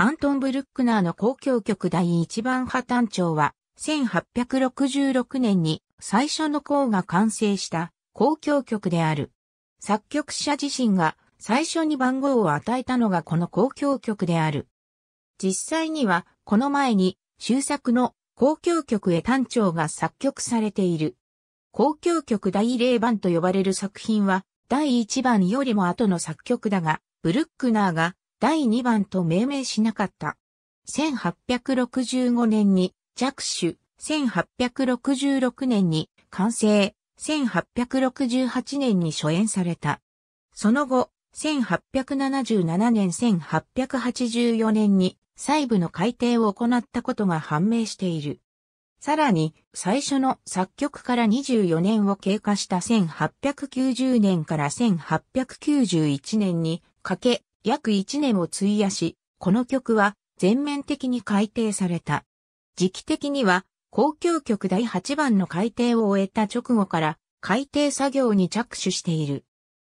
アントン・ブルックナーの交響曲第一番破綻調は、1866年に最初の項が完成した交響曲である。作曲者自身が最初に番号を与えたのがこの交響曲である。実際には、この前に、終作の交響曲へ単調が作曲されている。交響曲第0番と呼ばれる作品は、第1番よりも後の作曲だが、ブルックナーが第2番と命名しなかった。1865年に着手、1866年に完成、1868年に初演された。その後、1877年1884年に細部の改定を行ったことが判明している。さらに、最初の作曲から24年を経過した1890年から1891年に、かけ、約1年を費やし、この曲は全面的に改訂された。時期的には、公共曲第8番の改訂を終えた直後から、改訂作業に着手している。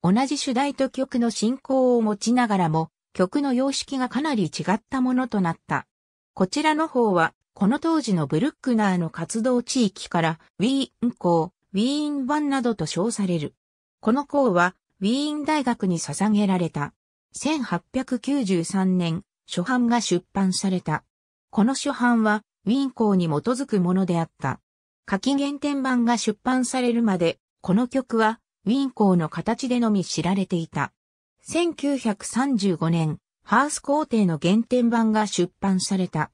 同じ主題と曲の進行を持ちながらも、曲の様式がかなり違ったものとなった。こちらの方は、この当時のブルックナーの活動地域から、ウィーン校、ウィーン版などと称される。この校は、ウィーン大学に捧げられた。1893年、初版が出版された。この初版は、ウィン校に基づくものであった。夏季原点版が出版されるまで、この曲は、ウィン校の形でのみ知られていた。1935年、ハース皇帝の原点版が出版された。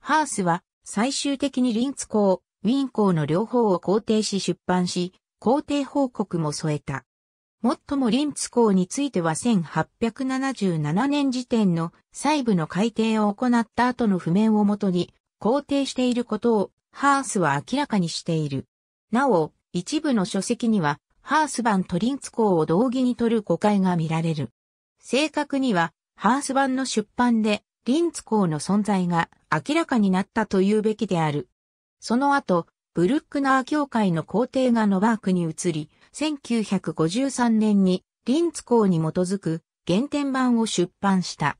ハースは最終的にリンツ校、ウィン校の両方を肯定し出版し、皇帝報告も添えた。もっともリンツ港については1877年時点の細部の改定を行った後の譜面をもとに肯定していることをハースは明らかにしている。なお、一部の書籍にはハース版とリンツ港を同義に取る誤解が見られる。正確にはハース版の出版でリンツ港の存在が明らかになったというべきである。その後、ブルックナー教会の皇帝がノバークに移り、1953年にリンツ校に基づく原点版を出版した。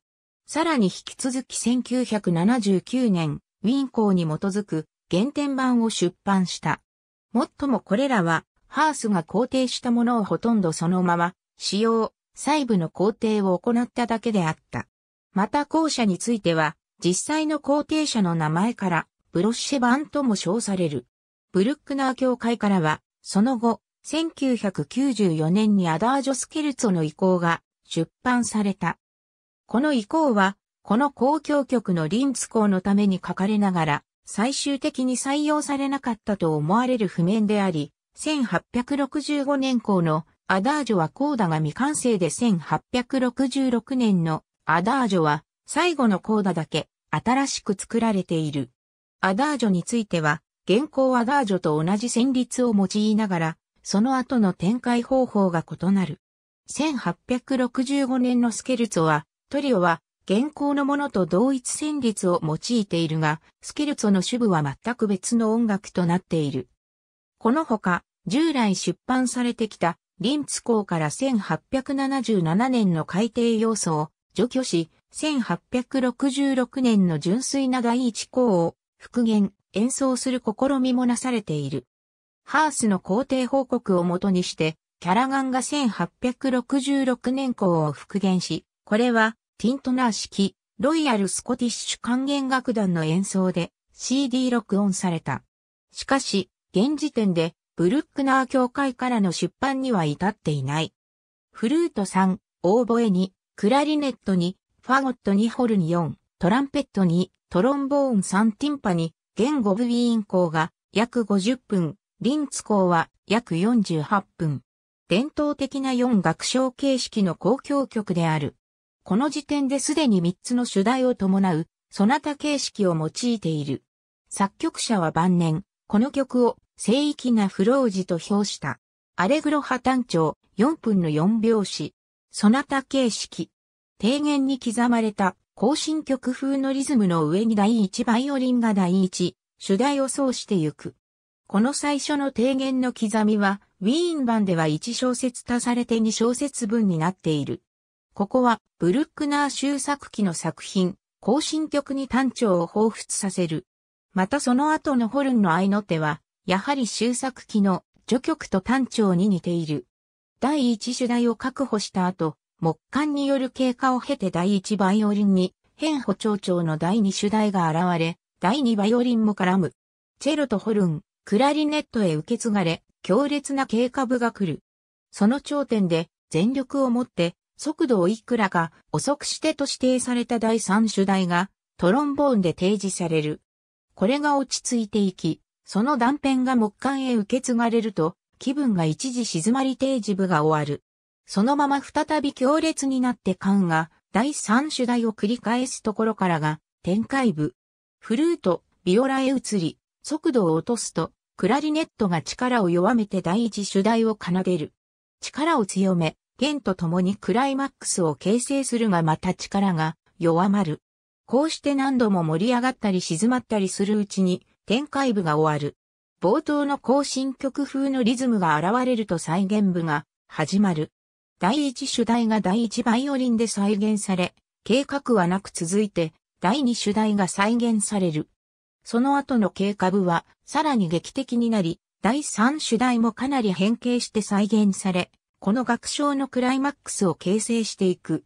さらに引き続き1979年、ウィン校に基づく原点版を出版した。もっともこれらは、ハースが肯定したものをほとんどそのまま、使用、細部の肯定を行っただけであった。また校舎については、実際の肯定者の名前から、ブロッシェ版とも称される。ブルックナー教会からは、その後、1994年にアダージョスケルツォの遺構が出版された。この遺構は、この公共局のリンツ校のために書かれながら、最終的に採用されなかったと思われる譜面であり、1865年校のアダージョはコーダが未完成で1866年のアダージョは最後のコーダだけ新しく作られている。アダージョについては、現行アダージョと同じ旋律を用いながら、その後の展開方法が異なる。1865年のスケルツォは、トリオは、現行のものと同一旋律を用いているが、スケルツォの主部は全く別の音楽となっている。このほか、従来出版されてきた、リンツ公から1877年の改定要素を除去し、1866年の純粋な第一校を復元、演奏する試みもなされている。ハースの皇帝報告をもとにして、キャラガンが1866年校を復元し、これは、ティントナー式、ロイヤル・スコティッシュ管弦楽団の演奏で CD 録音された。しかし、現時点で、ブルックナー協会からの出版には至っていない。フルート3、オーボエ2、クラリネット2、ファゴット2ホルニ4、トランペット2、トロンボーン3ティンパに、言語部委員校が約50分、リンツ校は約48分。伝統的な4楽章形式の交響曲である。この時点ですでに3つの主題を伴う、そなた形式を用いている。作曲者は晩年、この曲を聖域な不老ジと評した。アレグロ派綻調4分の4拍子。そなた形式。低言に刻まれた行進曲風のリズムの上に第1バイオリンが第1、主題を奏してゆく。この最初の提言の刻みは、ウィーン版では1小節足されて2小節分になっている。ここは、ブルックナー修作機の作品、行進曲に単調を彷彿させる。またその後のホルンの合いの手は、やはり修作機の序曲と単調に似ている。第一主題を確保した後、木管による経過を経て第一バイオリンに、変歩長調の第二主題が現れ、第二バイオリンも絡む。チェロとホルン、クラリネットへ受け継がれ、強烈な軽過部が来る。その頂点で、全力をもって、速度をいくらか遅くしてと指定された第三主題が、トロンボーンで提示される。これが落ち着いていき、その断片が木管へ受け継がれると、気分が一時静まり提示部が終わる。そのまま再び強烈になって管が、第三主題を繰り返すところからが、展開部。フルート、ビオラへ移り、速度を落とすと、クラリネットが力を弱めて第一主題を奏でる。力を強め、弦と共にクライマックスを形成するがまた力が弱まる。こうして何度も盛り上がったり静まったりするうちに展開部が終わる。冒頭の更新曲風のリズムが現れると再現部が始まる。第一主題が第一バイオリンで再現され、計画はなく続いて第二主題が再現される。その後の経過部はさらに劇的になり、第三主題もかなり変形して再現され、この楽章のクライマックスを形成していく。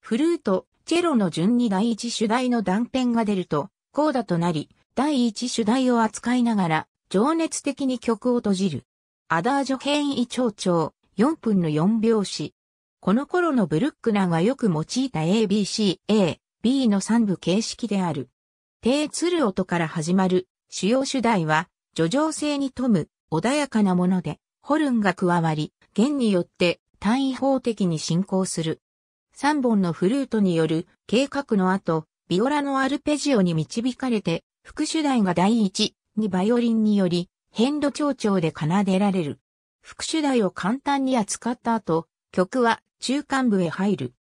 フルート、チェロの順に第一主題の断片が出ると、コーダとなり、第一主題を扱いながら、情熱的に曲を閉じる。アダージョ変異長調、4分の4拍子。この頃のブルックナーがよく用いた ABC、A、B の3部形式である。低鶴音から始まる主要主題は、叙情性に富む穏やかなもので、ホルンが加わり、弦によって単位法的に進行する。三本のフルートによる計画の後、ビオラのアルペジオに導かれて、副主題が第一にバイオリンにより、変度長調で奏でられる。副主題を簡単に扱った後、曲は中間部へ入る。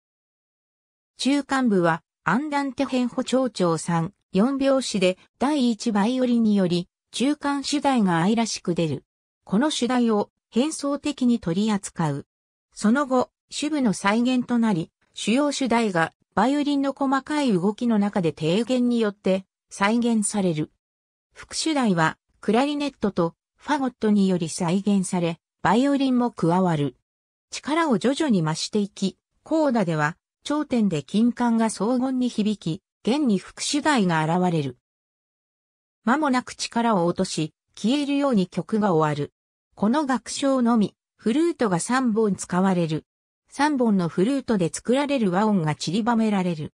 中間部は、アンダンテ変歩長調3、4拍子で第1バイオリンにより中間主題が愛らしく出る。この主題を変奏的に取り扱う。その後、主部の再現となり、主要主題がバイオリンの細かい動きの中で低減によって再現される。副主題はクラリネットとファゴットにより再現され、バイオリンも加わる。力を徐々に増していき、コーダでは頂点で金管が荘厳に響き、現に副主題が現れる。間もなく力を落とし、消えるように曲が終わる。この楽章のみ、フルートが3本使われる。3本のフルートで作られる和音が散りばめられる。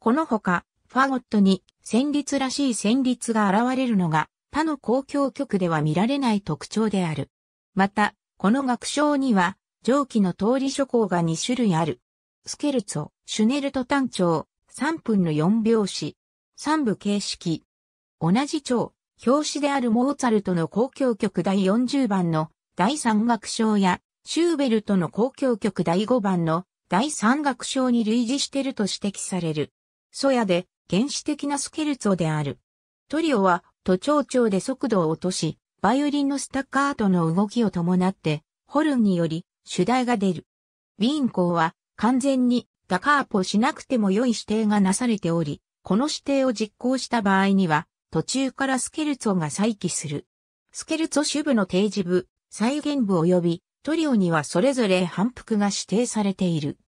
このほか、ファゴットに旋律らしい旋律が現れるのが他の公共曲では見られない特徴である。また、この楽章には上記の通り諸行が2種類ある。スケルツォ、シュネルト単調、3分の4拍子、3部形式。同じ調、表紙であるモーツァルトの交響曲第40番の第3楽章や、シューベルトの交響曲第5番の第3楽章に類似していると指摘される。ソヤで原始的なスケルツォである。トリオは都庁長で速度を落とし、バイオリンのスタッカートの動きを伴って、ホルンにより主題が出る。ウィーン校は完全にダカーポしなくても良い指定がなされており、この指定を実行した場合には、途中からスケルツォが再起する。スケルツォ主部の提示部、再現部及びトリオにはそれぞれ反復が指定されている。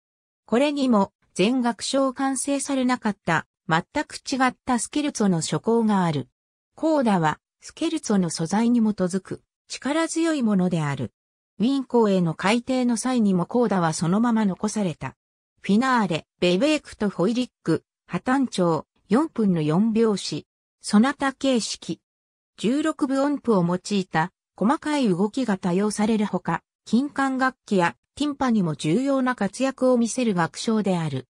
これにも全学章完成されなかった全く違ったスケルツォの初稿がある。コーダはスケルツォの素材に基づく力強いものである。ウィンコーへの改定の際にもコーダはそのまま残された。フィナーレ、ベベークとホイリック、破綻調、4分の4拍子、そなた形式。16分音符を用いた細かい動きが多用されるほか、金管楽器やティンパにも重要な活躍を見せる楽章である。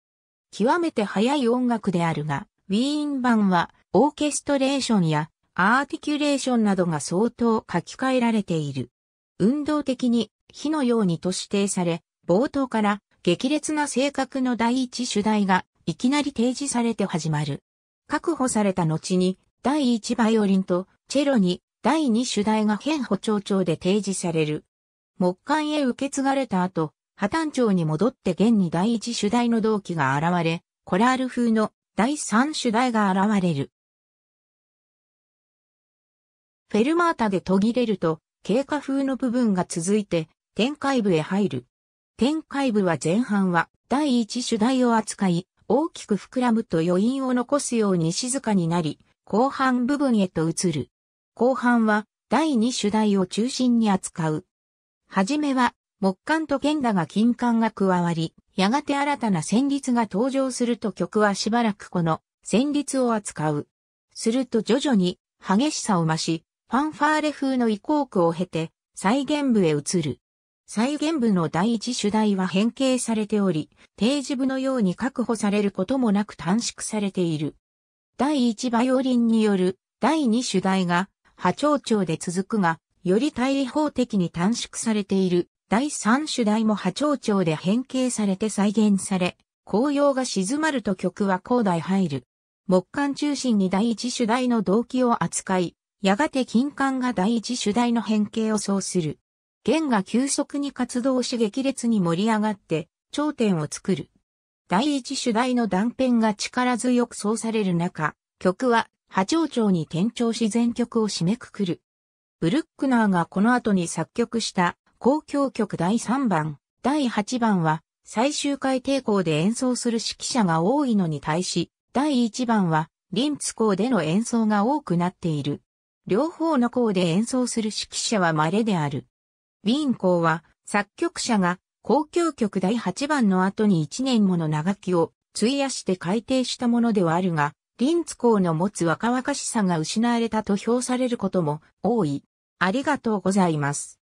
極めて速い音楽であるが、ウィーン版はオーケストレーションやアーティキュレーションなどが相当書き換えられている。運動的に火のようにと指定され、冒頭から激烈な性格の第一主題がいきなり提示されて始まる。確保された後に第一バイオリンとチェロに第二主題が変歩長調で提示される。木管へ受け継がれた後、破綻調に戻って現に第一主題の同期が現れ、コラール風の第三主題が現れる。フェルマータで途切れると、経過風の部分が続いて、展開部へ入る。展開部は前半は第一主題を扱い、大きく膨らむと余韻を残すように静かになり、後半部分へと移る。後半は第二主題を中心に扱う。はじめは木管と剣だが金管が加わり、やがて新たな旋律が登場すると曲はしばらくこの旋律を扱う。すると徐々に激しさを増し、ファンファーレ風の移行区を経て再現部へ移る。再現部の第一主題は変形されており、定時部のように確保されることもなく短縮されている。第一バイオリンによる第二主題が波長長で続くが、より対位法的に短縮されている。第三主題も波長長で変形されて再現され、紅葉が静まると曲は高台入る。木管中心に第一主題の動機を扱い、やがて金管が第一主題の変形をそうする。弦が急速に活動し激烈に盛り上がって頂点を作る。第一主題の断片が力強く奏される中、曲は波長調に転調し全曲を締めくくる。ブルックナーがこの後に作曲した交響曲第3番、第8番は最終回抵抗で演奏する指揮者が多いのに対し、第1番はリンツ校での演奏が多くなっている。両方の校で演奏する指揮者は稀である。ウィーン校は作曲者が交響曲第8番の後に1年もの長きを費やして改訂したものではあるが、リンツ校の持つ若々しさが失われたと評されることも多い。ありがとうございます。